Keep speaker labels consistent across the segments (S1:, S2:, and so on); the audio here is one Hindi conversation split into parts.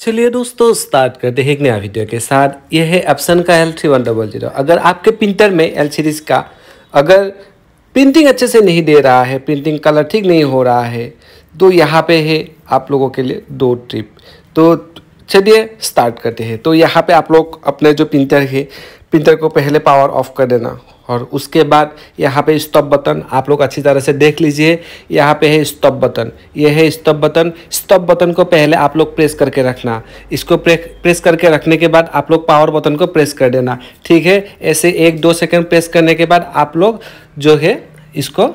S1: चलिए दोस्तों स्टार्ट करते हैं एक नया वीडियो के साथ यह है एप्सन का L three one double zero अगर आपके प्रिंटर में एल सीरीज़ का अगर प्रिंटिंग अच्छे से नहीं दे रहा है प्रिंटिंग कलर ठीक नहीं हो रहा है तो यहाँ पे है आप लोगों के लिए दो ट्रिप तो चलिए स्टार्ट करते हैं तो यहाँ पे आप लोग अपने जो प्रिंटर है प्रिंटर को पहले पावर ऑफ कर देना और उसके बाद यहाँ पे स्टॉप बटन आप लोग अच्छी तरह से देख लीजिए यहाँ पे है स्टॉप बटन ये है स्टॉप बटन स्टॉप बटन को पहले आप लोग प्रेस करके रखना इसको प्रेस करके रखने के बाद आप लोग पावर बटन को प्रेस कर देना ठीक है ऐसे एक दो सेकंड प्रेस करने के बाद आप लोग जो है इसको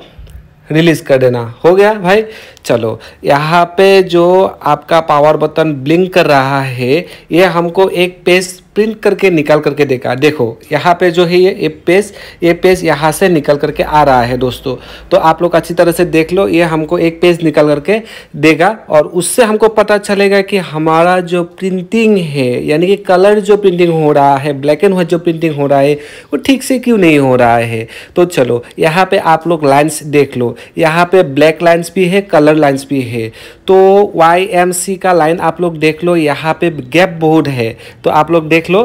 S1: रिलीज़ कर देना हो गया भाई चलो यहाँ पे जो आपका पावर बटन ब्लिंक कर रहा है ये हमको एक पेज प्रिंट करके निकाल करके देखा देखो यहाँ पे जो है ये ये पेज ये पेज यहाँ से निकल करके आ रहा है दोस्तों तो आप लोग अच्छी तरह से देख लो ये हमको एक पेज निकाल करके देगा और उससे हमको पता चलेगा कि हमारा जो प्रिंटिंग है यानी कि कलर जो प्रिंटिंग हो रहा है ब्लैक एंड व्हाइट जो प्रिंटिंग हो रहा है वो ठीक से क्यों नहीं हो रहा है तो चलो यहाँ पर आप लोग लाइन्स देख लो यहाँ पर ब्लैक लाइन्स भी है कलर लाइन्स भी है तो वाई एम सी का लाइन आप लोग देख लो यहाँ पे गैप बहुत है तो आप लोग देख लो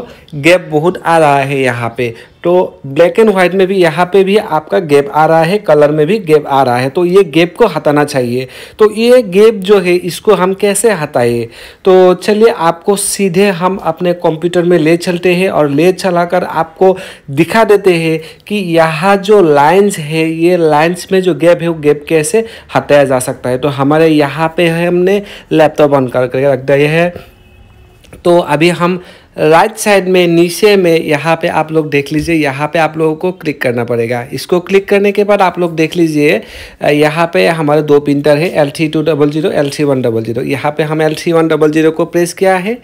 S1: गैप बहुत आ रहा है यहाँ पे तो ब्लैक एंड व्हाइट में भी यहाँ पे भी आपका गैप आ रहा है कलर में भी गैप आ रहा है तो ये गैप को हटाना चाहिए तो ये गैप जो है इसको हम कैसे हटाए तो चलिए आपको सीधे हम अपने कंप्यूटर में ले चलते हैं और ले चलाकर आपको दिखा देते हैं कि यहाँ जो लाइंस है ये लाइंस में जो गैप है वो गैप कैसे हटाया जा सकता है तो हमारे यहाँ पे हमने लैपटॉप ऑन करके रख दिया है तो अभी हम राइट साइड में नीचे में यहाँ पे आप लोग देख लीजिए यहाँ पे आप लोगों को क्लिक करना पड़ेगा इसको क्लिक करने के बाद आप लोग देख लीजिए यहाँ पे हमारे दो प्रिंटर है L three two double zero L three one double zero यहाँ पर हम L three one double zero को प्रेस किया है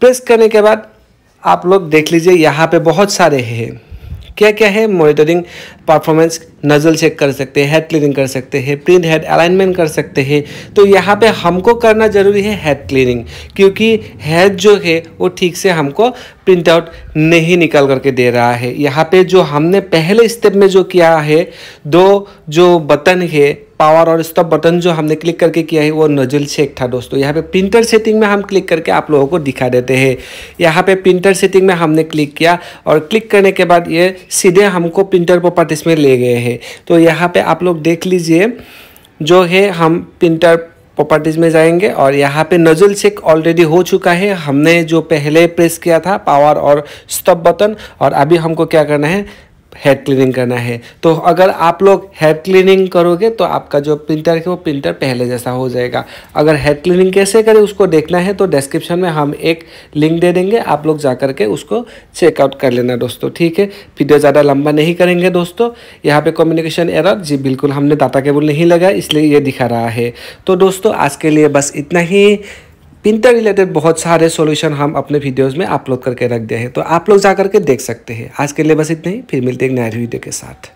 S1: प्रेस करने के बाद आप लोग देख लीजिए यहाँ पे बहुत सारे हैं क्या क्या है मॉनिटरिंग परफॉर्मेंस नज़ल चेक कर सकते हैं हेड क्लीनिंग कर सकते हैं प्रिंट हेड अलाइनमेंट कर सकते हैं तो यहाँ पे हमको करना ज़रूरी है हेड क्लीनिंग क्योंकि हेड जो है वो ठीक से हमको प्रिंट आउट नहीं निकल करके दे रहा है यहाँ पे जो हमने पहले स्टेप में जो किया है दो जो बटन है पावर और स्टॉप बटन जो हमने क्लिक करके किया है वो नजल चेक था दोस्तों यहाँ पे प्रिंटर सेटिंग में हम क्लिक करके आप लोगों को दिखा देते हैं यहाँ पे प्रिंटर सेटिंग में हमने क्लिक किया और क्लिक करने के बाद ये सीधे हमको प्रिंटर प्रॉपर्टीज में ले गए हैं है तो यहाँ पे आप लोग देख लीजिए जो है हम प्रिंटर प्रॉपर्टीज़ में जाएंगे और यहाँ पे नजल चेक ऑलरेडी हो चुका है हमने जो पहले प्रेस किया था पावर और स्टॉप बटन और अभी हमको क्या करना है हेड क्लीनिंग करना है तो अगर आप लोग हेड क्लीनिंग करोगे तो आपका जो प्रिंटर है वो प्रिंटर पहले जैसा हो जाएगा अगर हेड क्लीनिंग कैसे करें उसको देखना है तो डिस्क्रिप्शन में हम एक लिंक दे देंगे आप लोग जा करके उसको चेकआउट कर लेना दोस्तों ठीक है वीडियो ज़्यादा लंबा नहीं करेंगे दोस्तों यहाँ पर कम्युनिकेशन एरर जी बिल्कुल हमने डाटा केबल नहीं लगा इसलिए ये दिखा रहा है तो दोस्तों आज के लिए बस इतना ही पिंटर रिलेटेड बहुत सारे सॉल्यूशन हम अपने वीडियोस में अपलोड करके रख दिए हैं तो आप लोग जा करके देख सकते हैं आज के लिए बस इतना ही फिर मिलते हैं एक नया वीडियो के साथ